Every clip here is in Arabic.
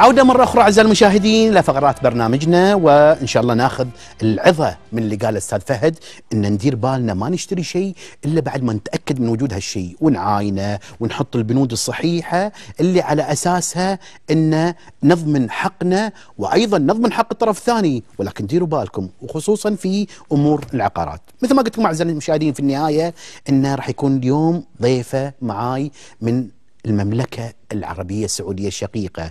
عودة مرة أخرى أعزائي المشاهدين لفقرات برنامجنا وإن شاء الله ناخذ العظة من اللي قال الأستاذ فهد إن ندير بالنا ما نشتري شيء إلا بعد ما نتأكد من وجود هالشيء ونعاينه ونحط البنود الصحيحة اللي على أساسها إن نضمن حقنا وأيضا نضمن حق الطرف الثاني ولكن ديروا بالكم وخصوصا في أمور العقارات مثل ما قلت لكم أعزائي المشاهدين في النهاية إنه راح يكون اليوم ضيفة معاي من المملكة العربية السعودية الشقيقة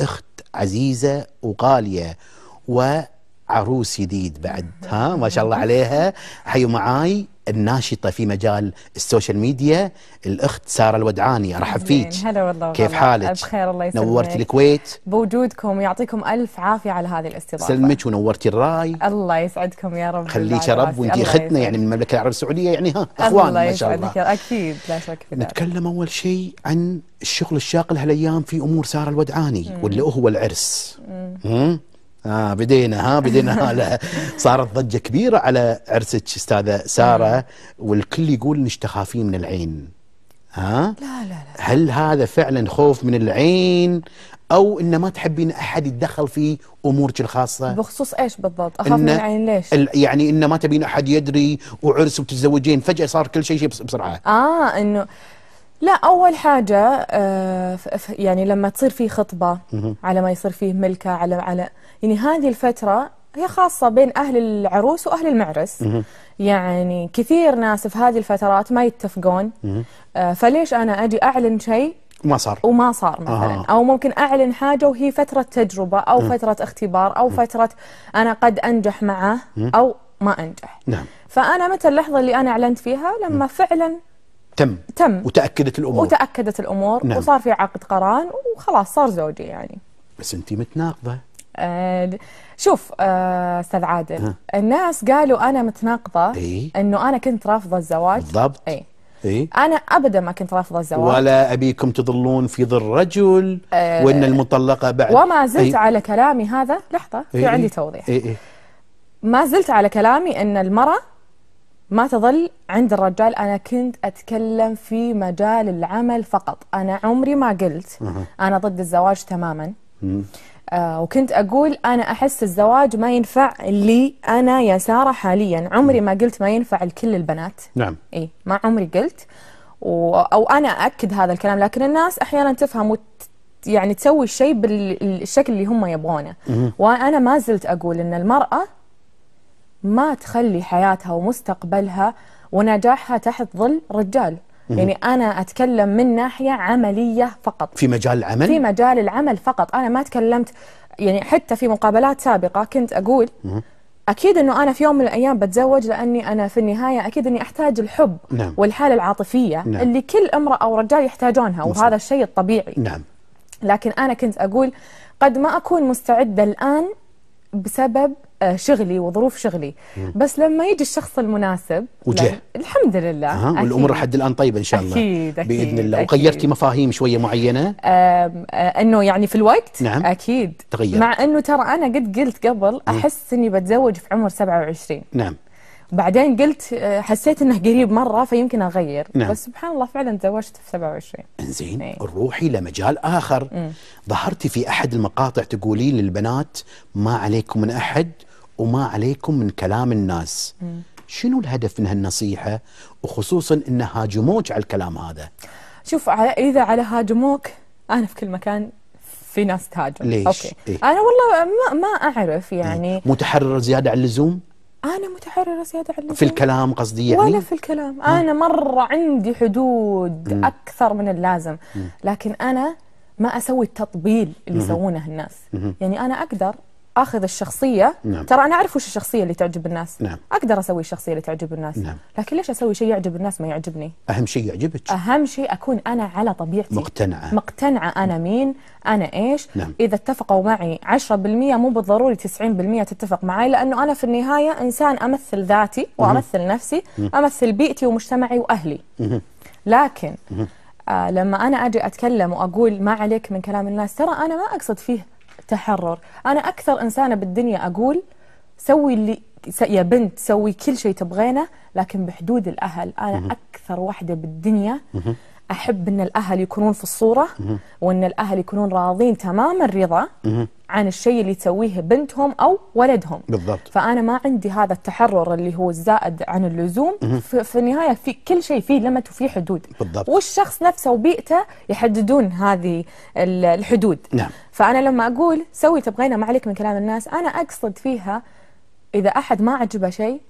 أخت عزيزة وغالية و عروس جديد بعد ها ما شاء الله عليها حيوا معاي الناشطه في مجال السوشيال ميديا الاخت ساره الودعاني ارحب فيك هلا والله كيف حالك بخير الله يسلمك نورتي الكويت بوجودكم ويعطيكم الف عافيه على هذه الاستضافه سلمك ونورتي الراي الله يسعدكم يا رب خليك يا رب وانت اختنا يعني من المملكه العربيه السعوديه يعني ها اخوان ما شاء الله اكيد لا شك في ذلك نتكلم اول شيء عن الشغل الشاق هالايام في امور ساره الودعاني واللي هو العرس مم. مم. آه بدينا ها بدينا ها صارت ضجه كبيره على عرسك استاذه ساره والكل يقول انك تخافين من العين ها لا لا لا هل هذا فعلا خوف من العين او ان ما تحبين احد يتدخل في امورك الخاصه بخصوص ايش بالضبط اخاف من العين ليش يعني ان ما تبين احد يدري وعرس وتتزوجين فجاه صار كل شيء شيء بسرعه اه انه لا اول حاجه آه، يعني لما تصير في خطبه على ما يصير فيه ملكه على على يعني هذه الفتره هي خاصه بين اهل العروس واهل المعرس يعني كثير ناس في هذه الفترات ما يتفقون آه، فليش انا اجي اعلن شيء ما صار وما صار آه. مثلا آه. او ممكن اعلن حاجه وهي فتره تجربه او م. فتره اختبار او م. فتره انا قد انجح معه او ما انجح نعم فانا متى اللحظه اللي انا اعلنت فيها لما م. فعلا تم تم وتاكدت الامور وتاكدت الامور نعم. وصار في عقد قران وخلاص صار زوجي يعني بس انت متناقضه آه شوف آه، استاذ آه عادل ها. الناس قالوا انا متناقضه إيه؟ انه انا كنت رافضه الزواج بالضبط اي إيه؟ أنا أبدا ما كنت رافضة الزواج ولا أبيكم تظلون في ظل رجل أه وأن المطلقة بعد وما زلت إيه؟ على كلامي هذا لحظة في إيه؟ عندي توضيح إيه؟ إيه؟ ما زلت على كلامي أن المرأة ما تظل عند الرجال أنا كنت أتكلم في مجال العمل فقط أنا عمري ما قلت أنا ضد الزواج تماما آه وكنت أقول أنا أحس الزواج ما ينفع لي أنا يا سارة حاليا عمري ما قلت ما ينفع لكل البنات نعم إي ما عمري قلت و... أو أنا اكد هذا الكلام لكن الناس أحيانا تفهم وت... يعني تسوي الشيء بالشكل اللي هم يبغونه وأنا ما زلت أقول أن المرأة ما تخلي حياتها ومستقبلها ونجاحها تحت ظل رجال يعني أنا أتكلم من ناحية عملية فقط في مجال العمل؟ في مجال العمل فقط أنا ما تكلمت يعني حتى في مقابلات سابقة كنت أقول أكيد أنه أنا في يوم من الأيام بتزوج لأني أنا في النهاية أكيد أني أحتاج الحب نعم. والحالة العاطفية نعم. اللي كل امرأة أو رجال يحتاجونها وهذا الشيء الطبيعي نعم. لكن أنا كنت أقول قد ما أكون مستعدة الآن بسبب آه، شغلي وظروف شغلي مم. بس لما يجي الشخص المناسب وجه الحمد لله أه. والامور لحد الان طيبه ان شاء الله أكيد أكيد باذن الله أكيد وغيرتي مفاهيم شويه معينه آه انه يعني في الوقت نعم اكيد تغير مع انه ترى انا قد قلت قبل احس اني بتزوج في عمر 27 نعم بعدين قلت آه، حسيت انه قريب مره فيمكن اغير نعم. بس سبحان الله فعلا تزوجت في 27 انزين ايه. روحي لمجال اخر ظهرتي في احد المقاطع تقولين للبنات ما عليكم من احد وما عليكم من كلام الناس مم. شنو الهدف من هالنصيحة وخصوصا أن هاجموك على الكلام هذا شوف على إذا على هاجموك أنا في كل مكان في ناس تهاجم ليش؟ أوكي. إيه؟ أنا والله ما, ما أعرف إيه. يعني إيه؟ متحرر زيادة عن اللزوم؟ أنا متحررة زيادة عن اللزوم في الكلام قصدي يعني؟ ولا في الكلام أنا مرة عندي حدود مم. أكثر من اللازم مم. لكن أنا ما أسوي التطبيل اللي يسوونه الناس مم. يعني أنا أقدر اخذ الشخصيه نعم. ترى انا اعرف وش الشخصيه اللي تعجب الناس نعم. اقدر اسوي الشخصيه اللي تعجب الناس نعم. لكن ليش اسوي شيء يعجب الناس ما يعجبني اهم شيء يعجبك اهم شيء اكون انا على طبيعتي مقتنعه مقتنعه انا مين انا ايش نعم. اذا اتفقوا معي 10% مو بالضروري 90% تتفق معي لانه انا في النهايه انسان امثل ذاتي وامثل نفسي امثل بيئتي ومجتمعي واهلي لكن آه لما انا اجي اتكلم واقول ما عليك من كلام الناس ترى انا ما اقصد فيه تحرر أنا أكثر إنسانة بالدنيا أقول سوي اللي س... يا بنت سوي كل شيء تبغينه لكن بحدود الأهل أنا أكثر واحدة بالدنيا احب ان الاهل يكونون في الصوره وان الاهل يكونون راضين تمام الرضا عن الشيء اللي تسويه بنتهم او ولدهم بالضبط فانا ما عندي هذا التحرر اللي هو الزائد عن اللزوم في النهايه في كل شيء فيه لمت وفي حدود بالضبط والشخص نفسه وبيئته يحددون هذه الحدود نعم فانا لما اقول سوي تبغينا ما عليك من كلام الناس انا اقصد فيها اذا احد ما عجبه شيء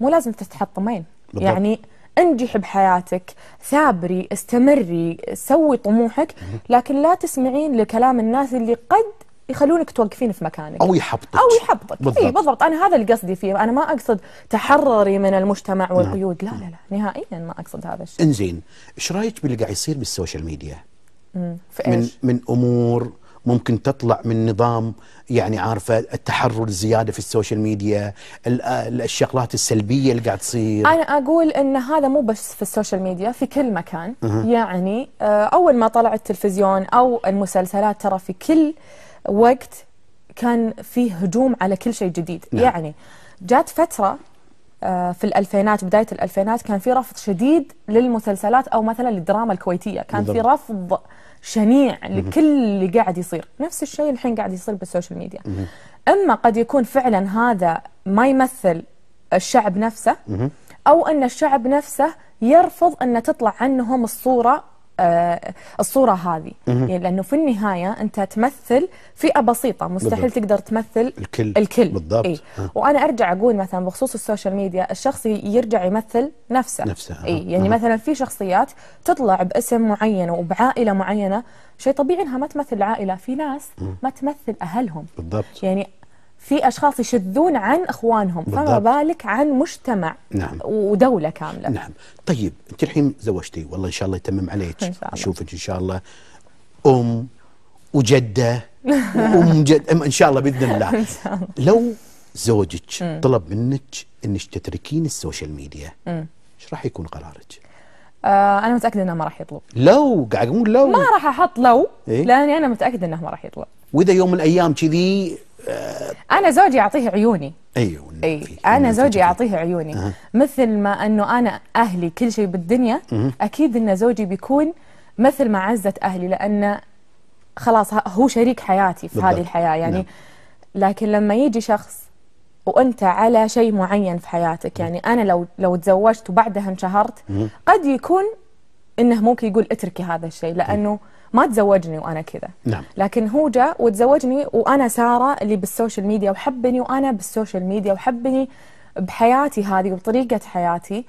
مو لازم تتحطمين بالضبط. يعني انجح بحياتك ثابري استمري سوي طموحك لكن لا تسمعين لكلام الناس اللي قد يخلونك توقفين في مكانك او يحبطك او يحبطك بالضبط. اي بالضبط انا هذا اللي قصدي فيه انا ما اقصد تحرري من المجتمع نعم. والقيود لا لا لا نهائيا ما اقصد هذا الشيء انزين ايش رايك باللي قاعد يصير بالسوشيال ميديا في إيش؟ من من امور ممكن تطلع من نظام يعني عارفه التحرر الزياده في السوشيال ميديا آه، الشغلات السلبيه اللي قاعد تصير انا اقول ان هذا مو بس في السوشيال ميديا في كل مكان يعني، أه. يعني اول ما طلع التلفزيون او المسلسلات ترى في كل وقت كان فيه هجوم على كل شيء جديد نعم. يعني جات فتره آه، في الألفينات بداية الألفينات كان في رفض شديد للمسلسلات أو مثلا للدراما الكويتية كان بالضبط. في رفض شنيع لكل اللي قاعد يصير نفس الشيء الحين قاعد يصير بالسوشيال ميديا اما قد يكون فعلا هذا ما يمثل الشعب نفسه او ان الشعب نفسه يرفض ان تطلع عنهم الصوره آه، الصوره هذه يعني لانه في النهايه انت تمثل فئه بسيطه مستحيل بالضبط. تقدر تمثل الكل الكل بالضبط إيه؟ وانا ارجع اقول مثلا بخصوص السوشيال ميديا الشخص يرجع يمثل نفسه نفسه إيه؟ يعني أه. مثلا في شخصيات تطلع باسم معين وبعائله معينه شيء طبيعي انها ما تمثل العائله في ناس ما تمثل اهلهم بالضبط يعني في اشخاص يشذون عن اخوانهم بالضبط. فما بالك عن مجتمع نعم. ودوله كامله نعم طيب انت الحين زوجتي والله ان شاء الله يتمم عليك إن اشوفك ان شاء الله ام وجده وام جد ان شاء الله باذن الله, إن شاء الله. لو زوجك طلب منك انك تتركين السوشيال ميديا ايش راح يكون قرارك؟ آه انا متاكده انه ما راح يطلب لو قاعد اقول لو ما راح احط لو إيه؟ لاني انا متاكده انه ما راح يطلب واذا يوم من الايام كذي انا زوجي يعطيه عيوني ايوه اي انا زوجي يعطيه عيوني أه. مثل ما انه انا اهلي كل شيء بالدنيا أه. اكيد ان زوجي بيكون مثل ما عزت اهلي لان خلاص هو شريك حياتي في بالضبط. هذه الحياه يعني نعم. لكن لما يجي شخص وانت على شيء معين في حياتك نعم. يعني انا لو لو تزوجت وبعدها انشهرت قد يكون انه ممكن يقول اتركي هذا الشيء لانه أه. ما تزوجني وانا كذا نعم. لكن هو جاء وتزوجني وانا ساره اللي بالسوشيال ميديا وحبني وانا بالسوشيال ميديا وحبني بحياتي هذه وبطريقه حياتي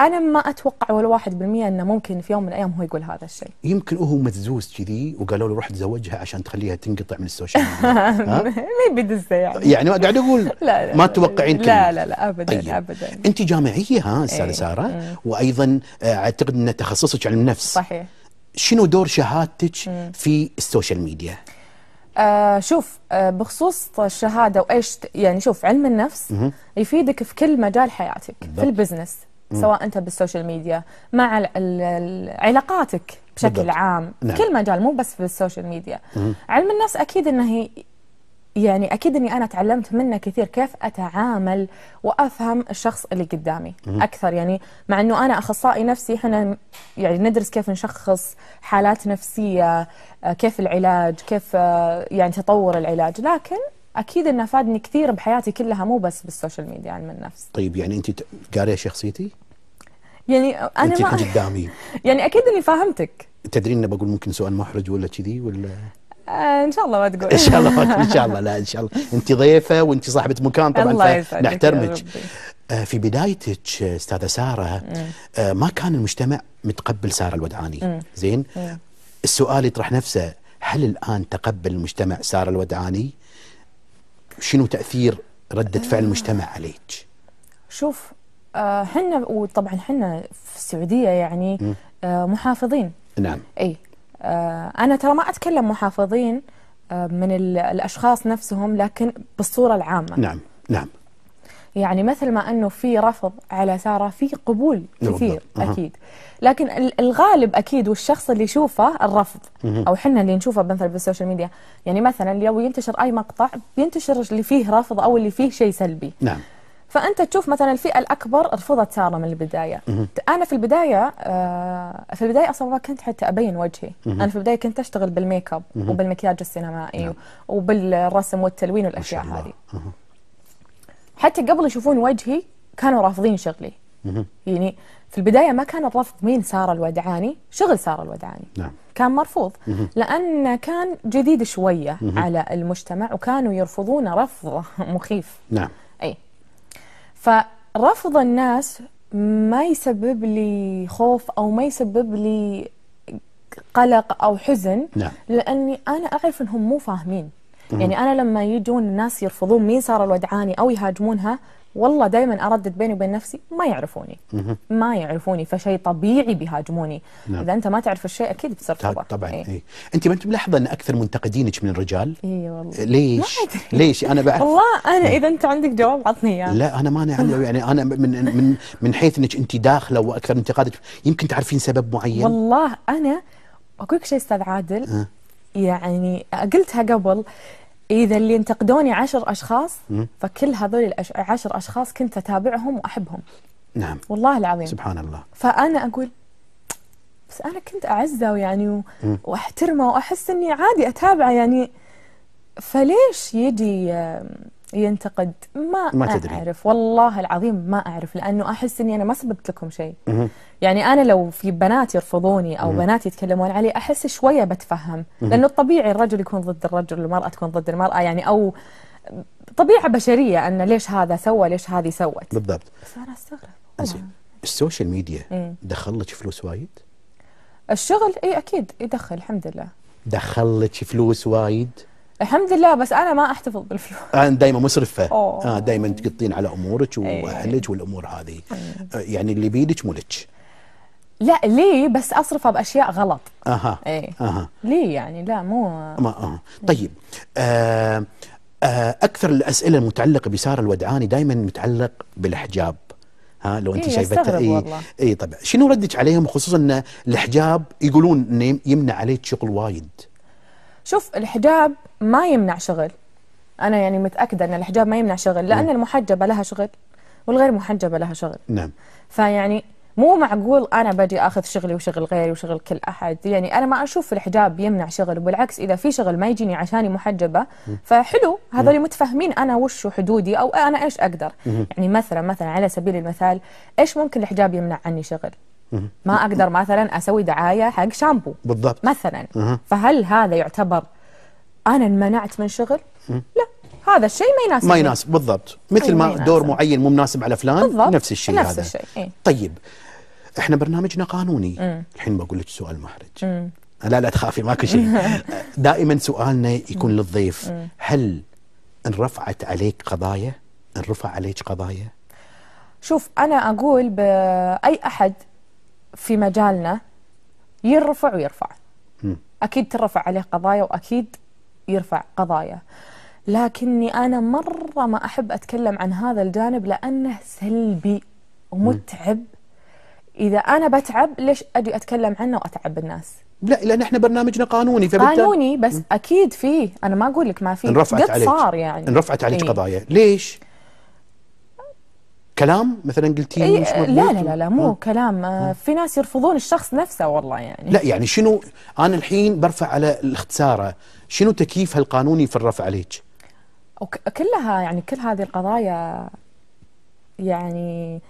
انا ما اتوقع ولا واحد بالمية انه ممكن في يوم من الايام هو يقول هذا الشيء يمكن هو مدزوز كذي وقالوا له روح تزوجها عشان تخليها تنقطع من السوشيال ميديا يبي بدزه يعني يعني قاعد اقول لا لا ما تتوقعين لا لا لا ابدا أيه. ابدا انت جامعيه ها استاذه إيه، ساره إيه. وايضا آه، اعتقد ان تخصصك علم نفس صحيح شنو دور شهادتك في السوشيال ميديا؟ آه شوف آه بخصوص الشهاده وايش يعني شوف علم النفس مم. يفيدك في كل مجال حياتك بالضبط. في البزنس مم. سواء انت بالسوشيال ميديا مع علاقاتك بشكل بالضبط. عام نعم. في كل مجال مو بس في السوشيال ميديا مم. علم النفس اكيد انه يعني اكيد اني انا تعلمت منه كثير كيف اتعامل وافهم الشخص اللي قدامي اكثر يعني مع انه انا اخصائي نفسي احنا يعني ندرس كيف نشخص حالات نفسيه كيف العلاج كيف يعني تطور العلاج لكن اكيد انه فادني كثير بحياتي كلها مو بس بالسوشيال ميديا علم يعني النفس طيب يعني انت قاريه شخصيتي يعني انا انت ما قدامي يعني اكيد اني فاهمتك تدرين اني بقول ممكن سؤال محرج ولا كذي ولا آه، ان شاء الله ما تقول ان شاء الله ما ان شاء الله لا ان شاء الله انت ضيفه وانت صاحبه مكان طبعا نحترمك آه، في بدايتك استاذه ساره آه، ما كان المجتمع متقبل ساره الودعاني زين السؤال يطرح نفسه هل الان تقبل المجتمع ساره الودعاني شنو تاثير رده فعل المجتمع عليك شوف احنا وطبعا احنا في السعوديه يعني محافظين نعم اي آه، انا ترى ما اتكلم محافظين آه، من الاشخاص نفسهم لكن بالصوره العامه نعم نعم يعني مثل ما انه في رفض على ساره في قبول نعم، كثير أه. اكيد لكن الغالب اكيد والشخص اللي يشوفه الرفض او حنا اللي نشوفه مثلا بالسوشيال ميديا يعني مثلا لو ينتشر اي مقطع بينتشر اللي فيه رفض او اللي فيه شيء سلبي نعم فانت تشوف مثلا الفئه الاكبر رفضت ساره من البدايه انا في البدايه آه، في البدايه اصلا ما كنت حتى ابين وجهي انا في البدايه كنت اشتغل بالميك اب وبالمكياج السينمائي مه. نعم. وبالرسم والتلوين والاشياء هذه حتى قبل يشوفون وجهي كانوا رافضين شغلي يعني في البدايه ما كان الرفض مين ساره الودعاني شغل ساره الودعاني نعم. كان مرفوض لان كان جديد شويه على المجتمع وكانوا يرفضونه رفض مخيف نعم فرفض الناس ما يسبب لي خوف أو ما يسبب لي قلق أو حزن لا. نعم. لأني أنا أعرف أنهم مو فاهمين يعني أنا لما يجون الناس يرفضون مين سارة الودعاني أو يهاجمونها والله دائما اردد بيني وبين نفسي ما يعرفوني ما يعرفوني فشيء طبيعي بيهاجموني نعم. اذا انت ما تعرف الشيء اكيد بتصير طبعا طبعا إيه؟ إيه؟ انت ما انت ملاحظه ان اكثر منتقدينك من الرجال اي والله إيه، ليش ليش انا بعرف والله انا اذا انت عندك جواب عطني اياه لا انا ماني عندي يعني انا من من من حيث انك انت داخله واكثر انتقادك يمكن تعرفين سبب معين والله انا اقول لك شيء استاذ عادل أه. يعني قلتها قبل اذا اللي انتقدوني عشر اشخاص فكل هذول العشر اشخاص كنت اتابعهم واحبهم نعم والله العظيم سبحان الله فانا اقول بس انا كنت اعزه يعني واحترمه واحس اني عادي اتابعه يعني فليش يجي ينتقد ما, ما تدري. اعرف والله العظيم ما اعرف لانه احس اني انا ما سببت لكم شيء يعني انا لو في بنات يرفضوني او بنات يتكلمون علي احس شويه بتفهم لانه الطبيعي الرجل يكون ضد الرجل والمراه تكون ضد المراه يعني او طبيعه بشريه ان ليش هذا سوى ليش هذه سوت بالضبط بس انا استغرب زين السوشيال ميديا إيه. دخل لك فلوس وايد؟ الشغل اي اكيد يدخل الحمد لله دخل لك فلوس وايد؟ الحمد لله بس انا ما احتفظ بالفلوس انا دائما مسرفه آه دائما آه، تقطين على امورك إيه. واهلك أيه. والامور هذه أيه. آه، يعني اللي بيدك ملك لا لي بس اصرفه باشياء غلط اها ايه اها لي يعني لا مو ما آه. طيب آه آه اكثر الاسئله المتعلقه بساره الودعاني دائما متعلق بالحجاب ها لو انت إيه شايفتها اي اي طبعا شنو ردك عليهم خصوصا ان الحجاب يقولون انه يمنع عليك شغل وايد شوف الحجاب ما يمنع شغل انا يعني متاكده ان الحجاب ما يمنع شغل لان م. نعم. المحجبه لها شغل والغير محجبه لها شغل نعم فيعني مو معقول انا باجي اخذ شغلي وشغل غيري وشغل كل احد يعني انا ما اشوف الحجاب يمنع شغل وبالعكس اذا في شغل ما يجيني عشاني محجبه فحلو هذول نعم. متفاهمين انا وش حدودي او انا ايش اقدر يعني مثلا مثلا على سبيل المثال ايش ممكن الحجاب يمنع عني شغل ما اقدر مثلا اسوي دعايه حق شامبو بالضبط مثلا فهل هذا يعتبر انا انمنعت من شغل؟ لا هذا الشيء ما يناسب ما يناسب بالضبط مثل أيوة، ما يناسب. دور معين مو مناسب على فلان بالضبط. نفس الشيء نفس هذا الشيء. إيه؟ طيب احنا برنامجنا قانوني مم. الحين بقول لك سؤال محرج مم. لا لا تخافي ماكو شيء دائما سؤالنا يكون للضيف مم. هل انرفعت عليك قضايا انرفع عليك قضايا شوف انا اقول باي احد في مجالنا يرفع ويرفع اكيد ترفع عليه قضايا واكيد يرفع قضايا لكني انا مره ما احب اتكلم عن هذا الجانب لانه سلبي ومتعب اذا انا بتعب ليش اجي اتكلم عنه واتعب الناس لا لان احنا برنامجنا قانوني قانوني بس اكيد فيه انا ما اقول لك ما فيه قد صار يعني انرفعت عليك إيه. قضايا ليش كلام مثلا قلتي إيه مش لا لا لا, لا مو ها؟ آه. كلام ها؟ آه، آه. في ناس يرفضون الشخص نفسه والله يعني لا يعني شنو انا الحين برفع على الاختساره شنو تكييفها القانوني في الرفع عليك كلها يعني كل هذه القضايا يعني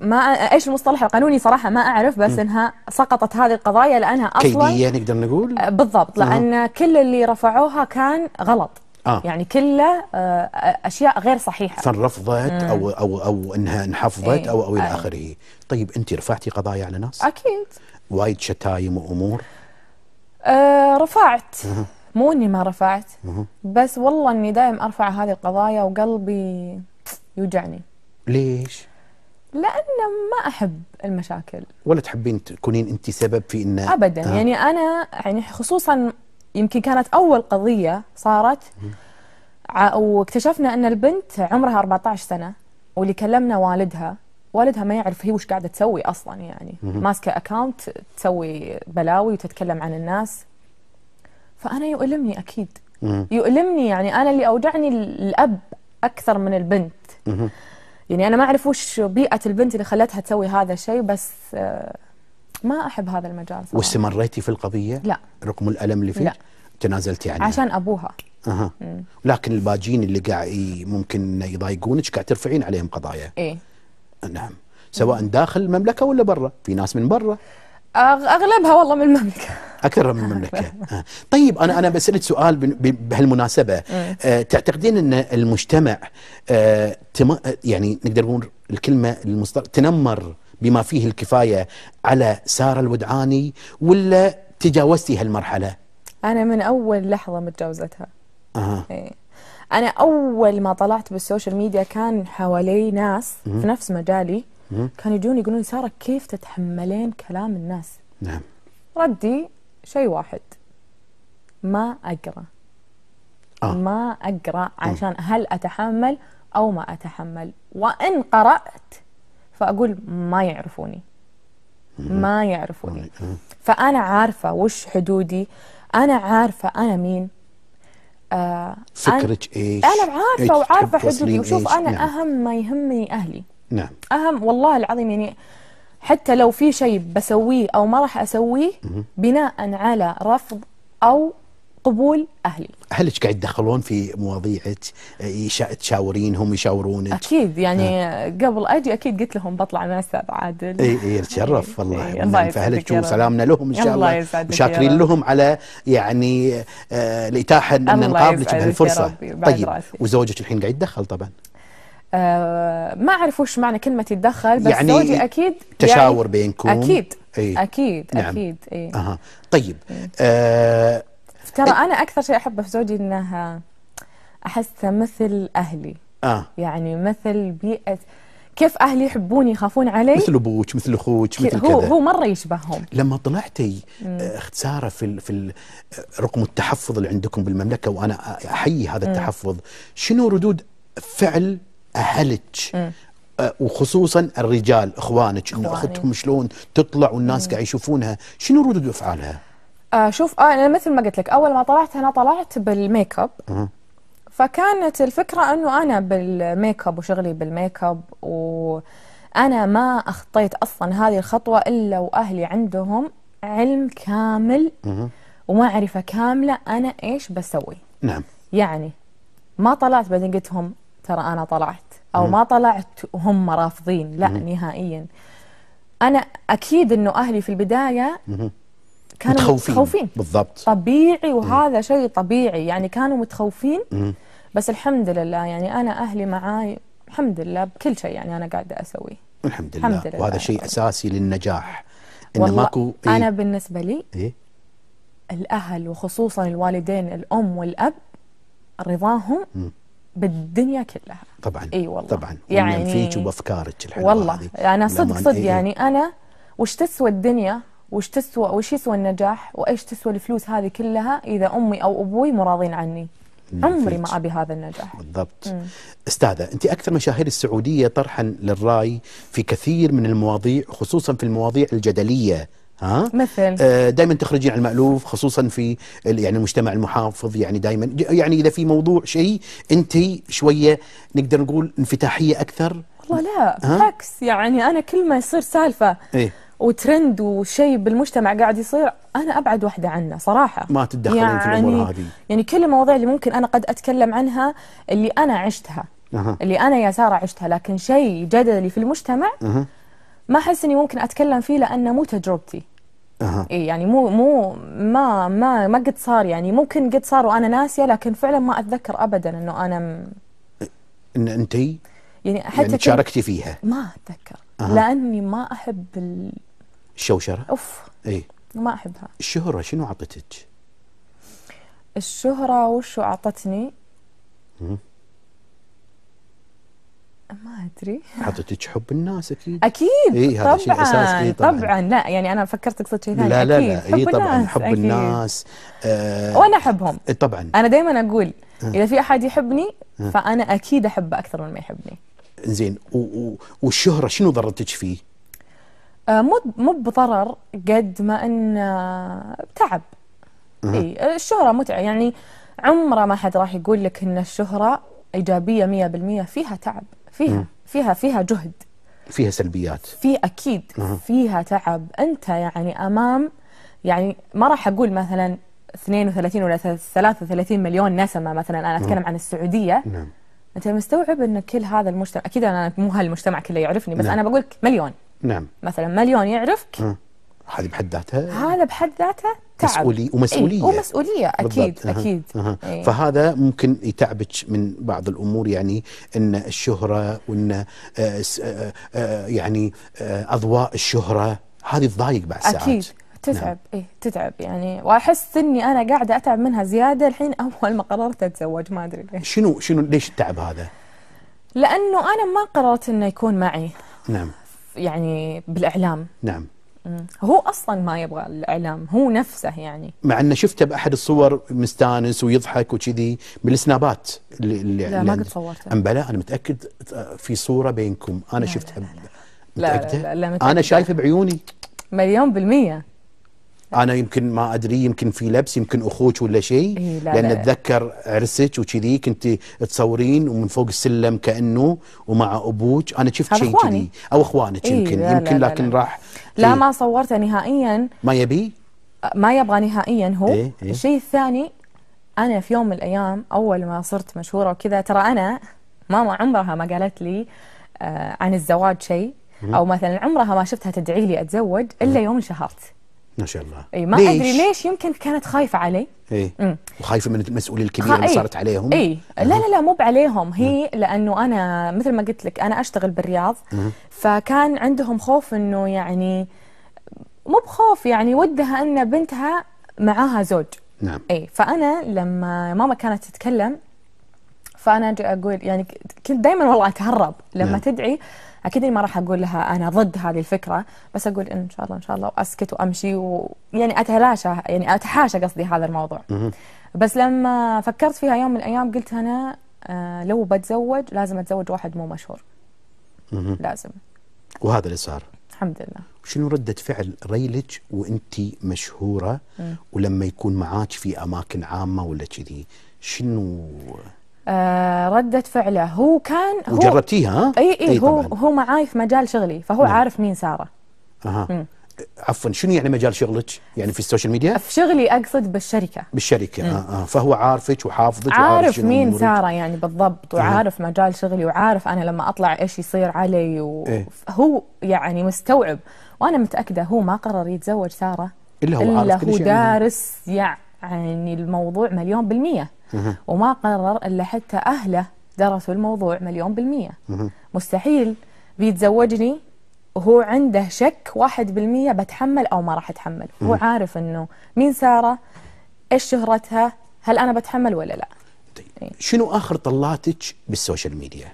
ما ايش المصطلح القانوني صراحه ما اعرف بس م. انها سقطت هذه القضايا لانها اصلا كيديه نقدر نقول بالضبط لان أه. كل اللي رفعوها كان غلط آه. يعني كلها آه، اشياء غير صحيحه صنرفضت او او او انها انحفظت ايه. او او الى آه. اخره طيب انت رفعتي قضايا على ناس اكيد وايد شتايم وامور آه رفعت مو اني ما رفعت بس والله اني دائم ارفع هذه القضايا وقلبي يوجعني ليش لأن ما أحب المشاكل ولا تحبين تكونين أنت سبب في أن أبدا آه. يعني أنا يعني خصوصا يمكن كانت أول قضية صارت واكتشفنا أن البنت عمرها 14 سنة واللي كلمنا والدها والدها ما يعرف هي وش قاعدة تسوي أصلا يعني ماسكة أكاونت تسوي بلاوي وتتكلم عن الناس فأنا يؤلمني أكيد يؤلمني يعني أنا اللي أوجعني الأب أكثر من البنت يعني أنا ما أعرف وش بيئة البنت اللي خلتها تسوي هذا الشيء بس آه، ما احب هذا المجال صراحة. واستمريتي في القضيه؟ لا رغم الالم اللي فيك؟ لا تنازلتي عنها عشان ابوها اها لكن الباجين اللي قاعد ممكن يضايقونك قاعد ترفعين عليهم قضايا ايه نعم سواء داخل المملكه ولا برا في ناس من برا اغلبها والله من المملكه اكثر من المملكه آه. طيب انا انا بسالك سؤال بهالمناسبه أه تعتقدين ان المجتمع أه, آه، يعني نقدر نقول الكلمه المصدر تنمر بما فيه الكفاية على سارة الودعاني ولا تجاوزتي هالمرحلة أنا من أول لحظة متجاوزتها أه. إيه. أنا أول ما طلعت بالسوشيال ميديا كان حوالي ناس م- في نفس مجالي م- كانوا يجون يقولون سارة كيف تتحملين كلام الناس نعم ردي شيء واحد ما أقرأ آه. ما أقرأ عشان هل أتحمل أو ما أتحمل وإن قرأت فاقول ما يعرفوني ما يعرفوني فانا عارفه وش حدودي انا عارفه انا مين فكرك آه، ايش انا عارفه وعارفه حدودي وشوف انا نعم. اهم ما يهمني اهلي نعم اهم والله العظيم يعني حتى لو في شيء بسويه او ما راح اسويه بناء على رفض او قبول اهلي. اهلك قاعد يتدخلون في مواضيعك تشاورينهم يشاورونك؟ اكيد يعني ها. قبل اجي اكيد قلت لهم بطلع مع استاذ عادل. اي اي تشرف والله إيه الله فاهلك وسلامنا لهم ان شاء الله, الله وشاكرين لهم على يعني آه الاتاحه ان نقابلك بهالفرصه. طيب وزوجك الحين قاعد يتدخل طبعا. آه ما اعرف وش معنى كلمه يتدخل بس يعني زوجي اكيد يعني تشاور يعني بينكم اكيد أي. اكيد نعم. اكيد اي اها طيب آه ترى انا اكثر شيء احبه في زوجي انه احسه مثل اهلي اه يعني مثل بيئه كيف اهلي يحبوني يخافون علي مثل ابوك مثل اخوك مثل هو كذا هو مره يشبههم لما طلعتي آه، اخت ساره في الـ في الـ آه، رقم التحفظ اللي عندكم بالمملكه وانا احيي هذا مم. التحفظ شنو ردود فعل اهلك آه، وخصوصا الرجال اخوانك انه اختهم شلون تطلع والناس قاعد يشوفونها شنو ردود افعالها آه شوف آه انا يعني مثل ما قلت لك اول ما طلعت انا طلعت بالميك اب فكانت الفكره انه انا بالميك اب وشغلي بالميك اب وانا ما اخطيت اصلا هذه الخطوه الا واهلي عندهم علم كامل ومعرفه كامله انا ايش بسوي نعم يعني ما طلعت بعدين قلت لهم ترى انا طلعت او ما طلعت وهم رافضين لا نهائيا انا اكيد انه اهلي في البدايه كانوا متخوفين, متخوفين. بالضبط طبيعي وهذا م. شيء طبيعي يعني كانوا متخوفين م. بس الحمد لله يعني أنا أهلي معاي الحمد لله بكل شيء يعني أنا قاعدة أسويه الحمد لله, الحمد لله. وهذا شيء أساسي للنجاح إن ماكو إيه؟ أنا بالنسبة لي إيه؟ الأهل وخصوصا الوالدين الأم والأب رضاهم م. بالدنيا كلها طبعا اي والله طبعا يعني فيك وبافكارك الحلوه والله هذه. يعني انا صدق صدق إيه؟ يعني انا وش تسوى الدنيا وش تسوى وش يسوى النجاح وايش تسوى الفلوس هذه كلها اذا امي او ابوي مراضين عني عمري ما ابي هذا النجاح بالضبط مم. استاذه انت اكثر مشاهير السعوديه طرحا للراي في كثير من المواضيع خصوصا في المواضيع الجدليه ها مثل آه، دائما تخرجين على المالوف خصوصا في يعني المجتمع المحافظ يعني دائما يعني اذا في موضوع شيء انت شويه نقدر نقول انفتاحيه اكثر والله لا بالعكس يعني انا كل ما يصير سالفه إيه؟ وترند وشيء بالمجتمع قاعد يصير انا ابعد واحده عنه صراحه ما تتدخلين يعني في الامور يعني هذه يعني كل المواضيع اللي ممكن انا قد اتكلم عنها اللي انا عشتها أه. اللي انا يا ساره عشتها لكن شيء جدلي في المجتمع أه. ما احس اني ممكن اتكلم فيه لانه مو تجربتي أه. إيه يعني مو مو ما ما ما قد صار يعني ممكن قد صار وانا ناسيه لكن فعلا ما اتذكر ابدا انه انا م... ان انت يعني, يعني حتى يعني شاركتي فيها ما اتذكر أه. لاني ما احب ال... الشوشره اوف اي ما احبها الشهره شنو اعطتك الشهره وشو اعطتني ما ادري اعطتك حب الناس اكيد اكيد إيه هذا طبعا شيء اساسي إيه طبعا. طبعا لا يعني انا فكرت اقصد شيء ثاني لا لا لا اي طبعا حب أكيد. الناس آه وانا احبهم طبعا انا دائما اقول آه. اذا في احد يحبني آه. فانا اكيد احبه اكثر من ما يحبني زين والشهره شنو ضرتك فيه؟ آه، مو مو بضرر قد ما انه آه، تعب اي الشهره متعه يعني عمره ما حد راح يقول لك ان الشهره ايجابيه 100% فيها تعب فيها فيها فيها جهد فيها سلبيات في اكيد فيها تعب انت يعني امام يعني ما راح اقول مثلا 32 ولا 33 مليون نسمه مثلا انا اتكلم نعم. عن السعوديه نعم انت مستوعب ان كل هذا المجتمع اكيد انا مو هالمجتمع كله يعرفني بس نعم. انا بقول مليون نعم مثلا مليون يعرفك هذه بحد ذاتها هذا بحد ذاته تعب مسؤولي ومسؤوليه ايه ومسؤوليه اكيد بالضبط. اكيد أه. أيه. فهذا ممكن يتعبك من بعض الامور يعني ان الشهره وان آه،, آه آه يعني آه اضواء الشهره هذه تضايق بعد ساعات اكيد تتعب نعم. ايه تتعب يعني واحس اني انا قاعده اتعب منها زياده الحين اول ما قررت اتزوج ما ادري ليش شنو شنو ليش التعب هذا؟ لانه انا ما قررت انه يكون معي نعم يعني بالاعلام نعم هو اصلا ما يبغى الاعلام هو نفسه يعني مع انه شفته باحد الصور مستانس ويضحك وكذي بالسنابات اللي, اللي لا ما قد صورته ام بلا انا متاكد في صوره بينكم انا لا شفتها لا لا, لا, متأكدة؟ لا, لا, لا, لا, انا شايفه بعيوني مليون بالمية انا يمكن ما ادري يمكن في لبس يمكن اخوك ولا شيء إيه لا لان لا. اتذكر عرسك وكذي كنت تصورين ومن فوق السلم كانه ومع ابوك انا شفت شيء كذي او اخوانك إيه يمكن لا يمكن لا لكن لا راح لا ما صورته نهائيا ما يبي ما يبغى نهائيا هو إيه إيه؟ الشيء الثاني انا في يوم من الايام اول ما صرت مشهوره وكذا ترى انا ماما عمرها ما قالت لي آه، عن الزواج شيء او مثلا عمرها ما شفتها تدعي لي اتزوج الا يوم انشهرت ما شاء الله اي ما ليش؟ ادري ليش يمكن كانت خايفه علي إيه؟ وخايفه من المسؤوليه الكبيره اللي إيه. صارت عليهم اي لا لا لا مو عليهم هي م. لانه انا مثل ما قلت لك انا اشتغل بالرياض م. فكان عندهم خوف انه يعني مو بخوف يعني ودها ان بنتها معاها زوج نعم اي فانا لما ماما كانت تتكلم فانا اجي اقول يعني كنت دائما والله اتهرب لما نعم. تدعي اكيد ما راح اقول لها انا ضد هذه الفكره بس اقول ان شاء الله ان شاء الله واسكت وامشي ويعني اتلاشى يعني اتحاشى قصدي هذا الموضوع بس لما فكرت فيها يوم من الايام قلت انا آه، لو بتزوج لازم اتزوج واحد مو مشهور لازم وهذا اللي صار الحمد لله شنو ردة فعل ريلج وانت مشهورة ولما يكون معاك في اماكن عامة ولا كذي شنو آه، ردة فعله هو كان هو جربتيها اي اي هو طبعاً. هو معاي في مجال شغلي فهو مم. نعم. عارف مين ساره اها عفوا شنو يعني مجال شغلك؟ يعني في السوشيال ميديا؟ في شغلي اقصد بالشركه بالشركه آه آه فهو عارفك وحافظك عارف وعارف مين ساره يعني بالضبط وعارف مم. مجال شغلي وعارف انا لما اطلع ايش يصير علي وهو إيه؟ يعني مستوعب وانا متاكده هو ما قرر يتزوج ساره الا هو, إلا هو دارس يعني عن يعني الموضوع مليون بالمية وما قرر إلا حتى أهله درسوا الموضوع مليون بالمية مستحيل بيتزوجني وهو عنده شك واحد بالمية بتحمل أو ما راح أتحمل هو عارف أنه مين سارة إيش شهرتها هل أنا بتحمل ولا لا طيب. شنو آخر طلاتك بالسوشيال ميديا؟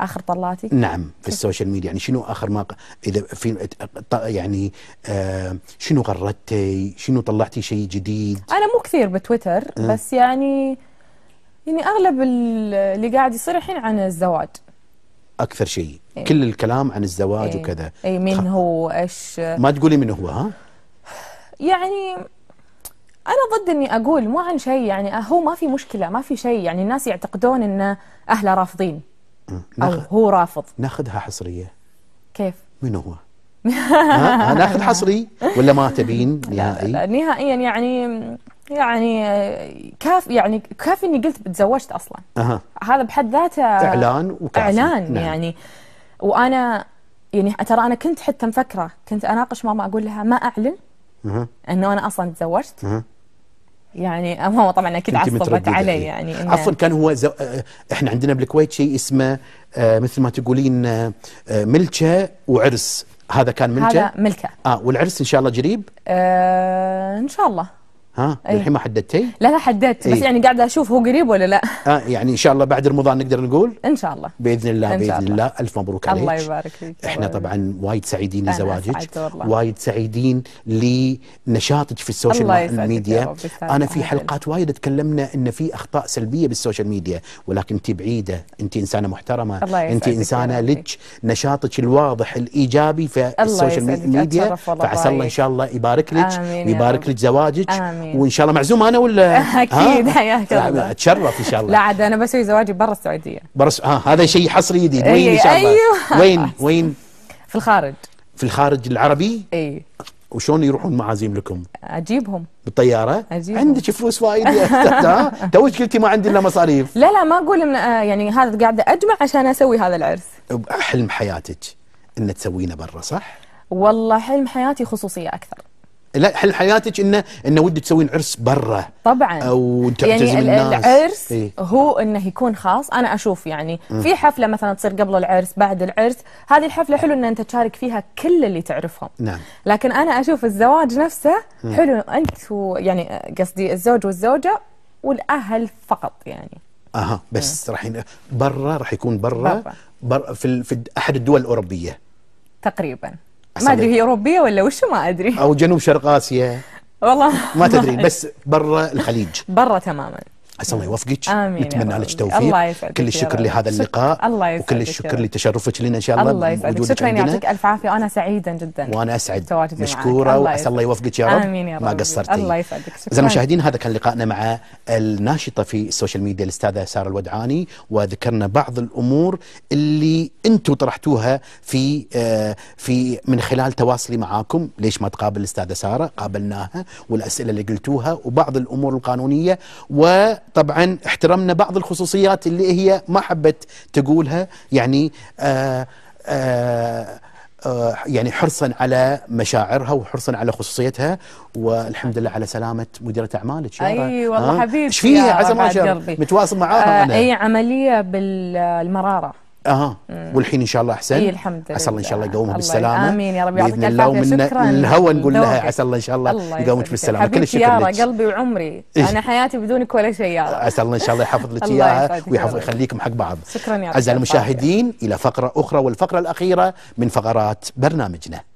اخر طلعتي نعم في السوشيال ميديا يعني شنو اخر ما اذا في يعني آه شنو غردتي شنو طلعتي شيء جديد انا مو كثير بتويتر أه. بس يعني يعني اغلب اللي قاعد يصير الحين عن الزواج اكثر شيء إيه؟ كل الكلام عن الزواج إيه؟ وكذا اي مين خ... هو ايش ما تقولي من هو ها يعني انا ضد اني اقول مو عن شيء يعني أه، هو ما في مشكله ما في شيء يعني الناس يعتقدون انه اهله رافضين أو هو رافض ناخذها حصرية كيف؟ من هو؟ ها ناخذ حصري ولا ما تبين نهائي؟ لا, لا نهائيا يعني يعني كاف يعني كافي اني قلت تزوجت اصلا أه. هذا بحد ذاته اعلان وكافي اعلان نعم. يعني وانا يعني ترى انا كنت حتى مفكره كنت اناقش ماما اقول لها ما اعلن أه. انه انا اصلا تزوجت أه. يعني هو طبعا اكيد عصبت علي يعني عفوا كان هو زو... آه، آه، احنا عندنا بالكويت شيء اسمه آه، مثل ما تقولين ملكه وعرس هذا كان ملكه هذا ملكه اه والعرس ان شاء الله قريب آه ان شاء الله ها أيه. الحين ما حددتي؟ لا لا حددت أيه. بس يعني قاعدة اشوف هو قريب ولا لا؟ اه يعني ان شاء الله بعد رمضان نقدر نقول؟ ان شاء الله باذن الله إن باذن الله. الله الف مبروك عليك الله يبارك فيك احنا طبعا وايد سعيدين لزواجك وايد سعيدين لنشاطك في السوشيال ميديا انا في حلقات وايد تكلمنا ان في اخطاء سلبيه بالسوشيال ميديا ولكن انت بعيده انت انسانه محترمه انت انسانه لك نشاطك الواضح الايجابي في السوشيال ميديا فعسى الله ان شاء الله يبارك لك ويبارك لك زواجك آمين. وان شاء الله معزوم انا ولا اكيد حياك الله اتشرف ان شاء الله لا عاد انا بسوي زواجي برا السعوديه برا ها هذا شيء حصري جديد وين ان إيه، شاء الله أيوه. وين وين في الخارج في الخارج العربي اي وشلون يروحون معازيم لكم؟ اجيبهم بالطياره؟ اجيبهم عندك فلوس وايد يا توش قلتي ما عندي الا مصاريف لا لا ما اقول من آه، يعني هذا قاعده اجمع عشان اسوي هذا العرس حلم حياتك ان تسوينه برا صح؟ والله حلم حياتي خصوصيه اكثر لا حل حياتك انه انه ودي تسوين عرس برا طبعا او يعني الناس. العرس إيه؟ هو انه يكون خاص انا اشوف يعني م. في حفله مثلا تصير قبل العرس بعد العرس هذه الحفله حلو ان انت تشارك فيها كل اللي تعرفهم نعم. لكن انا اشوف الزواج نفسه حلو انت يعني قصدي الزوج والزوجه والاهل فقط يعني اها بس راح برا راح يكون برا, برا. بر في, في احد الدول الاوروبيه تقريبا ما ادري هي اوروبيه ولا وشو ما ادري او جنوب شرق اسيا والله ما تدري بس برا الخليج برا تماما عسى الله يوفقك امين نتمنى لك التوفيق الله يسعدك كل الشكر لهذا اللقاء الله يسعدك وكل الشكر لتشرفك لنا ان شاء الله الله يسعدك شكرا يعطيك الف عافيه انا سعيدا جدا وانا اسعد مشكوره وعسى الله يوفقك يا رب امين يا رب ما قصرتي الله يسعدك شكرا المشاهدين هذا كان لقائنا مع الناشطه في السوشيال ميديا الاستاذه ساره الودعاني وذكرنا بعض الامور اللي انتم طرحتوها في آه، في من خلال تواصلي معاكم ليش ما تقابل الاستاذه ساره قابلناها والاسئله اللي قلتوها وبعض الامور القانونيه و طبعا احترمنا بعض الخصوصيات اللي هي ما حبت تقولها يعني آه،, آه آه يعني حرصا على مشاعرها وحرصا على خصوصيتها والحمد لله على سلامه مديره اعمالك شيرا اي أيوة، آه؟ والله حبيبي حبيبتي ايش فيها عسى ما متواصل معاها آه اي عمليه بالمراره اها والحين ان شاء الله احسن اي الحمد لله عسى الله ان شاء الله يقومها بالسلامه امين يا رب باذن الله ومن الهوى نقول لها عسى الله ان شاء الله, الله يقومك بالسلامه كل الشكر يارا لك قلبي وعمري انا حياتي بدونك ولا شيء رب عسى الله ان شاء الله يحفظ لك اياها ويحفظ يخليكم حق بعض شكرا يا رب اعزائي المشاهدين الى فقره اخرى والفقره الاخيره من فقرات برنامجنا